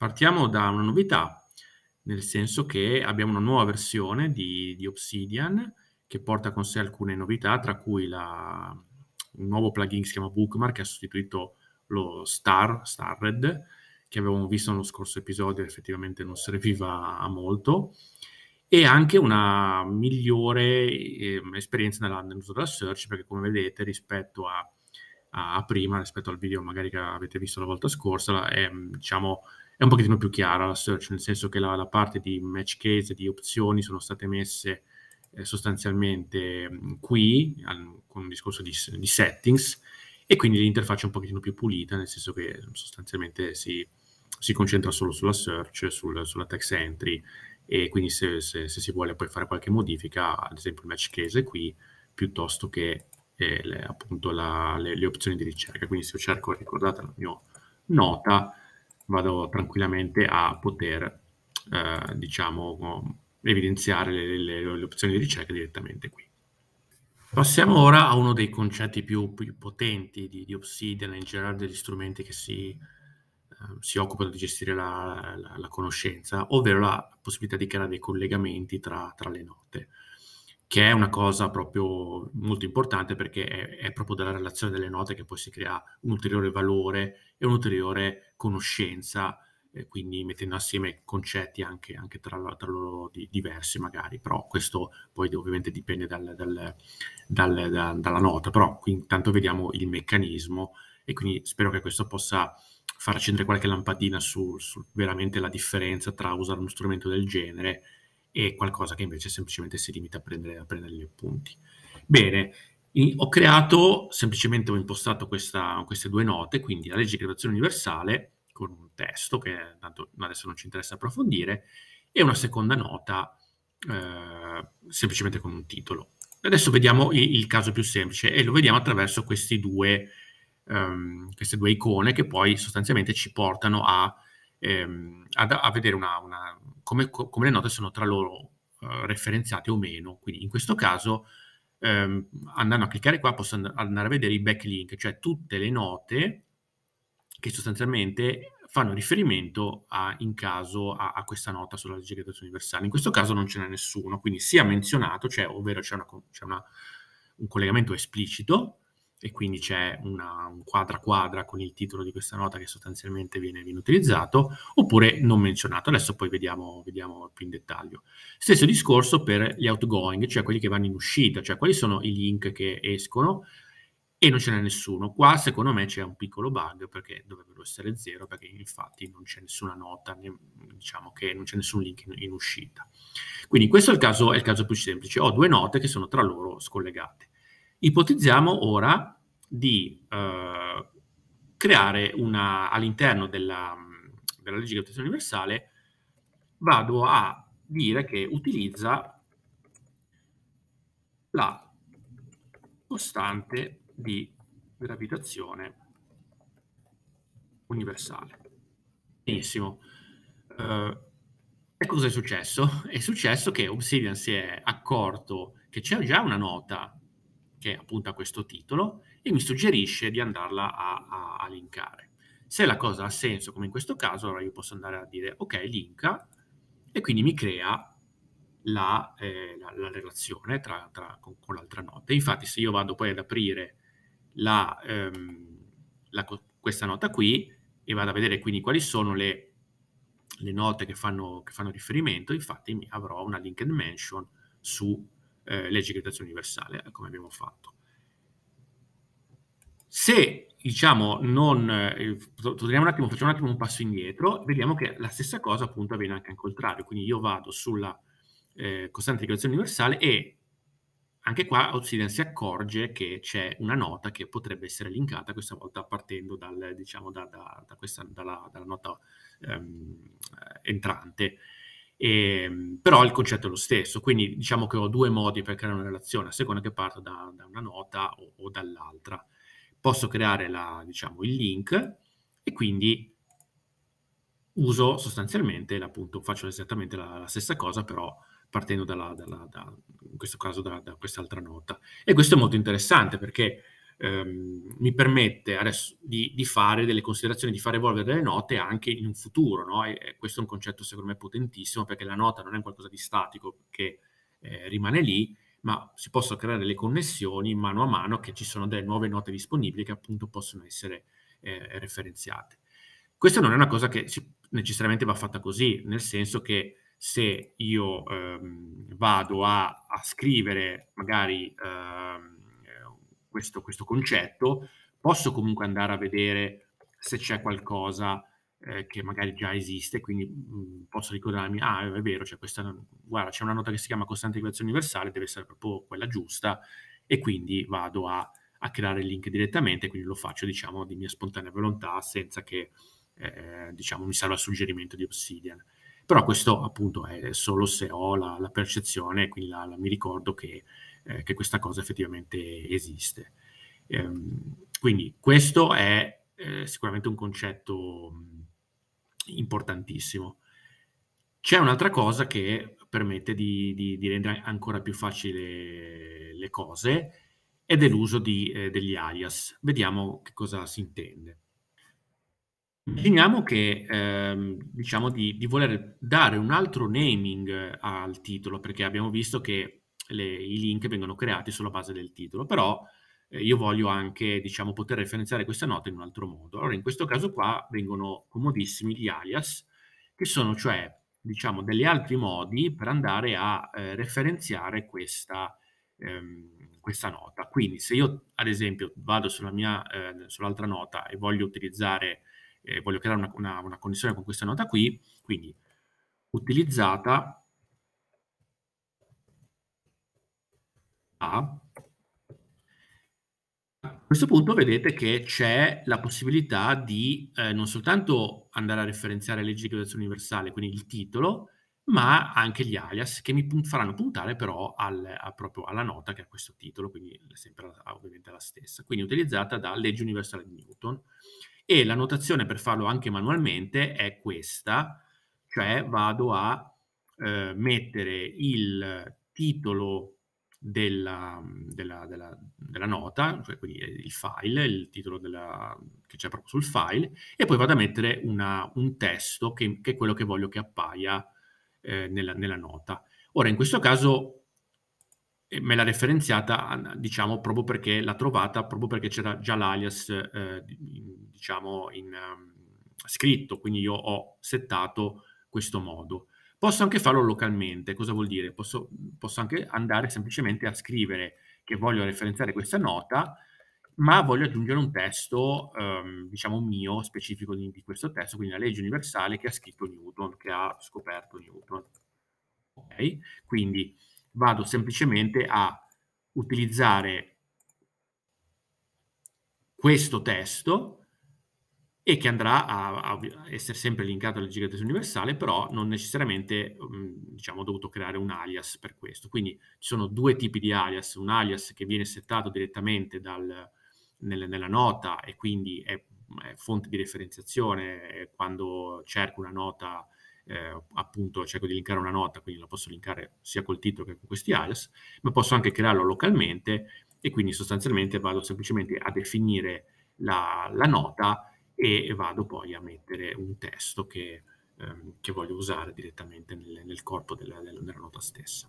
Partiamo da una novità, nel senso che abbiamo una nuova versione di, di Obsidian che porta con sé alcune novità, tra cui la, un nuovo plugin che si chiama Bookmark che ha sostituito lo Star, Starred, che avevamo visto nello scorso episodio, effettivamente non serviva a molto, e anche una migliore eh, esperienza nell'uso della search, perché come vedete rispetto a, a, prima, rispetto al video magari che avete visto la volta scorsa, è, diciamo, è un pochettino più chiara la search, cioè nel senso che la, la parte di match case di opzioni sono state messe eh, sostanzialmente qui, al, con un discorso di, di, settings, e quindi l'interfaccia è un pochettino più pulita, nel senso che sostanzialmente si, si concentra solo sulla search, sul, sulla text entry, e quindi se, se, se, si vuole poi fare qualche modifica, ad esempio il match case è qui, piuttosto che eh, le, appunto la, le, le opzioni di ricerca. Quindi se io cerco, ricordate la mia nota, vado tranquillamente a poter, eh, diciamo, evidenziare le, le, le, opzioni di ricerca direttamente qui. Passiamo ora a uno dei concetti più, più potenti di, di, Obsidian e in generale degli strumenti che si, eh, si occupano di gestire la, la, la, conoscenza, ovvero la possibilità di creare dei collegamenti tra, tra le note che è una cosa proprio molto importante perché è, è, proprio dalla relazione delle note che poi si crea un ulteriore valore e un'ulteriore conoscenza, eh, quindi mettendo assieme concetti anche, anche tra, tra, loro di, diversi magari, però questo poi ovviamente dipende dal, dal, dal, da, dalla nota, però intanto vediamo il meccanismo e quindi spero che questo possa far accendere qualche lampadina su, su veramente la differenza tra usare uno strumento del genere e qualcosa che invece semplicemente si limita a prendere, a prendere gli appunti. Bene, ho creato, semplicemente ho impostato questa, queste due note, quindi la legge di creazione universale con un testo che tanto adesso non ci interessa approfondire e una seconda nota eh, semplicemente con un titolo. Adesso vediamo il, il, caso più semplice e lo vediamo attraverso due, um, queste due icone che poi sostanzialmente ci portano a, ehm, a, a vedere una, una come, come le note sono tra loro eh, referenziate o meno. Quindi in questo caso, ehm, andando a cliccare qua, posso and andare a vedere i backlink, cioè tutte le note che sostanzialmente fanno riferimento a, in caso a, a questa nota sulla legge di gravitazione universale. In questo caso non ce n'è nessuno, quindi sia menzionato, cioè, ovvero c'è un collegamento esplicito, e quindi c'è una, un quadra quadra con il titolo di questa nota che sostanzialmente viene, viene utilizzato, oppure non menzionato. Adesso poi vediamo, vediamo, più in dettaglio. Stesso discorso per gli outgoing, cioè quelli che vanno in uscita, cioè quali sono i link che escono e non ce n'è nessuno. Qua secondo me c'è un piccolo bug perché dovrebbero essere zero, perché infatti non c'è nessuna nota, né, diciamo che non c'è nessun link in, in uscita. Quindi questo è il, caso, è il caso più semplice. Ho due note che sono tra loro scollegate Ipotizziamo ora di eh, creare una, all'interno della, della legge di protezione universale, vado a dire che utilizza la costante di gravitazione universale. Benissimo. Eh, e cosa è successo? È successo che Obsidian si è accorto che c'è già una nota che appunto ha questo titolo, e mi suggerisce di andarla a, a, a linkare. Se la cosa ha senso, come in questo caso, allora io posso andare a dire ok, linka, e quindi mi crea la, eh, la, la relazione tra, tra, con, con l'altra nota. Infatti se io vado poi ad aprire la, ehm, questa nota qui e vado a vedere quindi quali sono le, le note che fanno, che fanno riferimento, infatti avrò una linked mention su eh, legge di gravitazione universale, eh, come abbiamo fatto. Se diciamo non eh, torniamo un attimo, facciamo un attimo un passo indietro, vediamo che la stessa cosa appunto avviene anche al contrario. Quindi io vado sulla eh, costante di gravitazione universale e anche qua Obsidian si accorge che c'è una nota che potrebbe essere linkata, questa volta partendo dal, diciamo, da, da, da questa, dalla, dalla, nota ehm, entrante. E, ehm, però il concetto è lo stesso, quindi diciamo che ho due modi per creare una relazione, a seconda che parto da, da una nota o, o dall'altra. Posso creare la, diciamo, il link e quindi uso sostanzialmente, appunto, faccio esattamente la, la stessa cosa, però partendo dalla, dalla, da, in questo caso da, da quest'altra nota. E questo è molto interessante perché ehm, mi permette adesso di, di, fare delle considerazioni, di far evolvere delle note anche in un futuro. No? E, questo è un concetto secondo me potentissimo perché la nota non è qualcosa di statico che eh, rimane lì, ma si possono creare delle connessioni mano a mano che ci sono delle nuove note disponibili che appunto possono essere eh, referenziate. Questa non è una cosa che necessariamente va fatta così, nel senso che se io ehm, vado a, a, scrivere magari ehm, questo, questo concetto, posso comunque andare a vedere se c'è qualcosa eh, che magari già esiste, quindi mh, mm, posso ricordarmi, ah è vero, c'è, questa, guarda, c'è una nota che si chiama costante equazione universale, deve essere proprio quella giusta, e quindi vado a, a, creare il link direttamente, quindi lo faccio diciamo di mia spontanea volontà senza che eh, diciamo, mi serva il suggerimento di Obsidian. Però questo appunto è solo se ho la, la percezione, quindi la, la, mi ricordo che eh, che questa cosa effettivamente esiste. Ehm, quindi questo è eh, sicuramente un concetto mm, importantissimo. C'è un'altra cosa che permette di, di, di, rendere ancora più facile le cose ed è l'uso eh, degli alias. Vediamo che cosa si intende. Immaginiamo che ehm, diciamo di, di, voler dare un altro naming eh, al titolo perché abbiamo visto che le, i link vengono creati sulla base del titolo, però eh, io voglio anche diciamo, poter referenziare questa nota in un altro modo. Allora in questo caso qua vengono comodissimi gli alias, che sono cioè diciamo, degli altri modi per andare a eh, referenziare questa, ehm, questa, nota. Quindi se io ad esempio vado sulla mia, eh, sull'altra nota e voglio utilizzare, eh, voglio creare una, una, una connessione con questa nota qui, quindi utilizzata A, a questo punto vedete che c'è la possibilità di eh, non soltanto andare a referenziare leggi di creazione universale, quindi il titolo, ma anche gli alias che mi punt faranno puntare però al, proprio alla nota che ha questo titolo, quindi è sempre ovviamente la stessa, quindi utilizzata da legge universale di Newton. E la notazione per farlo anche manualmente è questa, cioè vado a eh, mettere il titolo della, della, della, della nota, cioè quindi il file, il titolo che c'è proprio sul file, e poi vado a mettere una, un testo che, che, è quello che voglio che appaia eh, nella, nella nota. Ora, in questo caso eh, me l'ha referenziata, diciamo, proprio perché l'ha trovata, proprio perché c'era già l'alias, eh, diciamo, in, um, scritto, quindi io ho settato questo modo. Posso anche farlo localmente, cosa vuol dire? Posso, posso anche andare semplicemente a scrivere che voglio referenziare questa nota, ma voglio aggiungere un testo, ehm, diciamo mio, specifico di, di, questo testo, quindi la legge universale che ha scritto Newton, che ha scoperto Newton. Okay? Quindi vado semplicemente a utilizzare questo testo e che andrà a, a essere sempre linkato alla gigatesia universale, però non necessariamente mm, diciamo, ho dovuto creare un alias per questo. Quindi ci sono due tipi di alias, un alias che viene settato direttamente dal, nel, nella nota e quindi è, è fonte di referenziazione quando cerco una nota, eh, appunto cerco di linkare una nota, quindi la posso linkare sia col titolo che con questi alias, ma posso anche crearlo localmente e quindi sostanzialmente vado semplicemente a definire la, la nota e vado poi a mettere un testo che, ehm, che voglio usare direttamente nel, nel corpo della, della, nota stessa.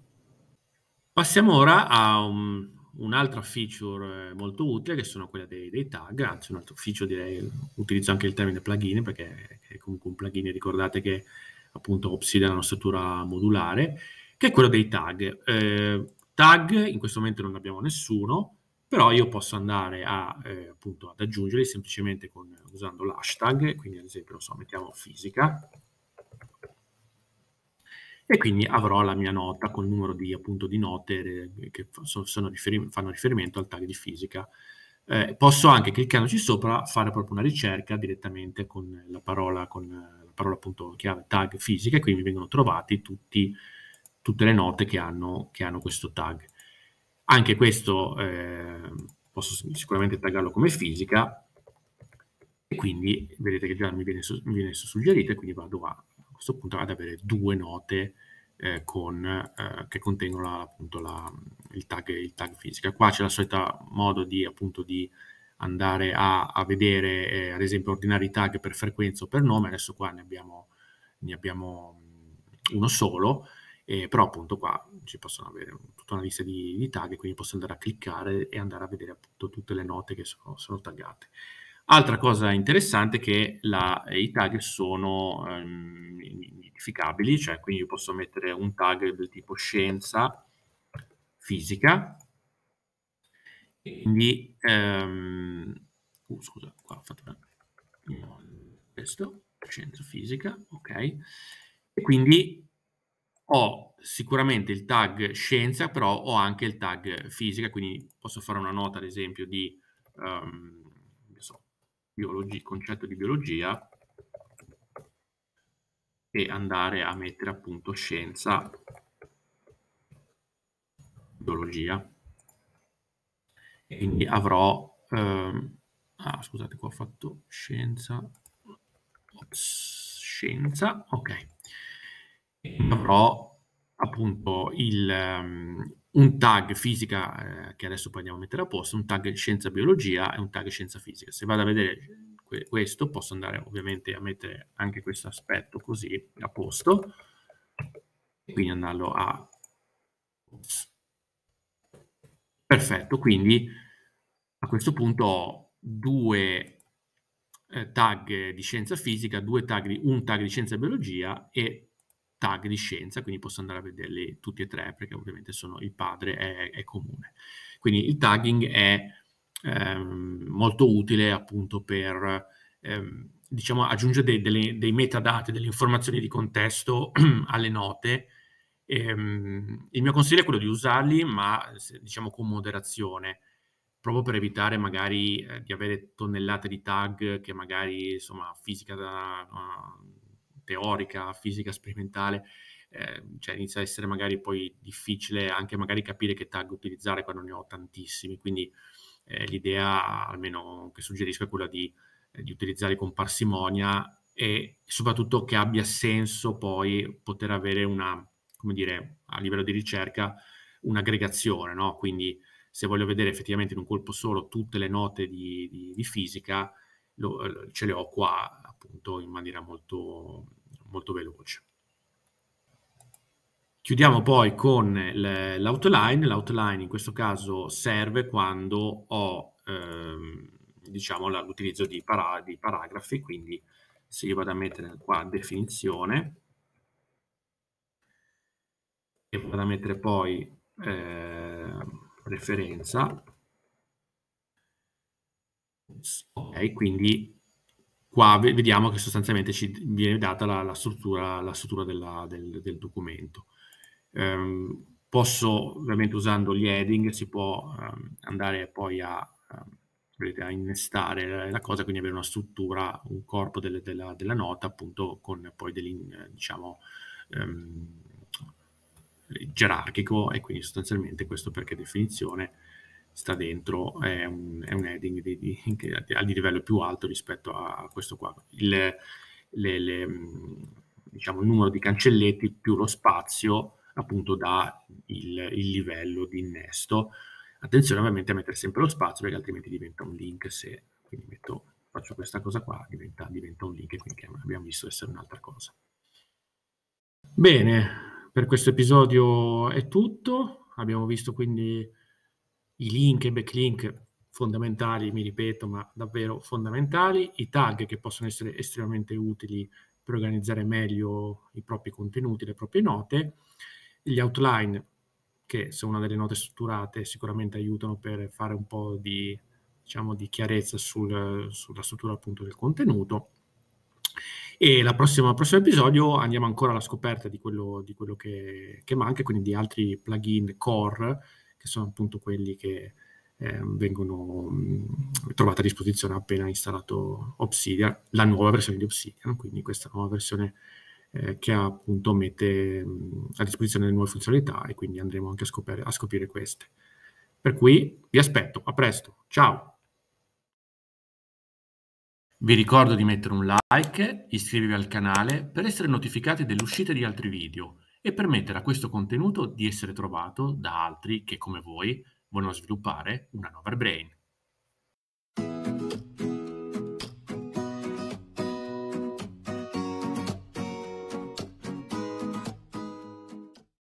Passiamo ora a un'altra feature eh, molto utile che sono quella dei, dei tag, anzi un altro feature direi, utilizzo anche il termine plugin perché è comunque un plugin, ricordate che appunto Obsidian ha una struttura modulare, che è quello dei tag. Eh, tag in questo momento non abbiamo nessuno, però io posso andare a, eh, appunto ad aggiungerli semplicemente con, usando l'hashtag, quindi ad esempio, so, mettiamo fisica, e quindi avrò la mia nota con il numero di, appunto, di note che sono, riferim fanno riferimento al tag di fisica. Eh, posso anche, cliccandoci sopra, fare proprio una ricerca direttamente con la parola, con la parola appunto chiave tag fisica, e quindi mi vengono trovati tutti, tutte le note che hanno, che hanno questo tag. Anche questo eh, posso sicuramente taggarlo come fisica e quindi vedete che già mi viene, mi viene suggerito e quindi vado a, a, questo punto ad avere due note eh, con, eh, che contengono la, appunto la, il, tag, il, tag, fisica. Qua c'è la solita modo di, appunto, di andare a, a vedere eh, ad esempio ordinare i tag per frequenza o per nome, adesso qua ne abbiamo, ne abbiamo uno solo, eh, però appunto qua ci possono avere tutta una lista di, di tag, quindi posso andare a cliccare e andare a vedere appunto tutte le note che sono, sono taggate. Altra cosa interessante è che la, i tag sono ehm, identificabili, cioè quindi posso mettere un tag del tipo scienza, fisica, quindi ehm, uh, scusa, qua ho fatto questo, scienza fisica, ok, e quindi ho sicuramente il tag scienza, però ho anche il tag fisica, quindi posso fare una nota, ad esempio, di um, so, biologia, concetto di biologia e andare a mettere appunto scienza, biologia. Quindi avrò, um, ah, scusate qua ho fatto scienza, Ops, scienza, ok avrò ehm, appunto il, um, un tag fisica eh, che adesso poi andiamo a mettere a posto, un tag scienza biologia e un tag scienza fisica. Se vado a vedere eh, que questo posso andare ovviamente a mettere anche questo aspetto così a posto e quindi andarlo a... Perfetto, quindi a questo punto ho due eh, tag di scienza fisica, due tag di, un tag di scienza biologia e tag di scienza, quindi posso andare a vederli tutti e tre perché ovviamente sono, il padre è, è comune. Quindi il tagging è ehm, molto utile appunto per ehm, diciamo, aggiungere dei, delle, dei metadati, delle informazioni di contesto alle note. Ehm, il mio consiglio è quello di usarli, ma diciamo con moderazione, proprio per evitare magari eh, di avere tonnellate di tag che magari insomma fisica da teorica, fisica sperimentale, eh, cioè inizia a essere magari poi difficile anche magari capire che tag utilizzare quando ne ho tantissimi, quindi eh, l'idea almeno che suggerisco è quella di, eh, di utilizzare con parsimonia e soprattutto che abbia senso poi poter avere una, come dire, a livello di ricerca un'aggregazione, no? quindi se voglio vedere effettivamente in un colpo solo tutte le note di, di, di fisica, lo, ce le ho qua appunto in maniera molto, molto veloce. Chiudiamo poi con l'outline, l'outline in questo caso serve quando ho ehm, diciamo, l'utilizzo di, para di paragrafi, quindi se io vado a mettere qua definizione e vado a mettere poi eh, referenza Ok, quindi qua vediamo che sostanzialmente ci viene data la, la struttura, la struttura della, del, del, documento. Um, posso, ovviamente usando gli heading, si può um, andare poi a, um, ehm, vedete, a innestare la, la cosa, quindi avere una struttura, un corpo delle, della, della, nota, appunto con poi degli, diciamo, gerarchico e quindi sostanzialmente questo perché definizione sta dentro, è un, è un heading di, di, che, di, livello più alto rispetto a questo qua. Il, le, le, mm, diciamo, il numero di cancelletti più lo spazio appunto dà il, il livello di innesto. Attenzione ovviamente a mettere sempre lo spazio perché altrimenti diventa un link se quindi metto, faccio questa cosa qua, diventa, diventa un link quindi abbiamo visto essere un'altra cosa. Bene, per questo episodio è tutto. Abbiamo visto quindi i link e backlink fondamentali, mi ripeto, ma davvero fondamentali, i tag che possono essere estremamente utili per organizzare meglio i propri contenuti, le proprie note, gli outline che sono una delle note strutturate sicuramente aiutano per fare un po' di, diciamo, di chiarezza sul, sulla struttura appunto del contenuto. E la prossima, al prossimo episodio andiamo ancora alla scoperta di quello, di quello che, che manca, quindi di altri plugin core che sono appunto quelli che eh, vengono trovati a disposizione appena installato Obsidian, la nuova versione di Obsidian, quindi questa nuova versione eh, che appunto mette a disposizione le nuove funzionalità e quindi andremo anche a scoprire, a scoprire queste. Per cui vi aspetto, a presto, ciao! Vi ricordo di mettere un like, iscrivervi al canale per essere notificati dell'uscita di altri video e permettere a questo contenuto di essere trovato da altri che, come voi, vogliono sviluppare una nuova Noverbrain.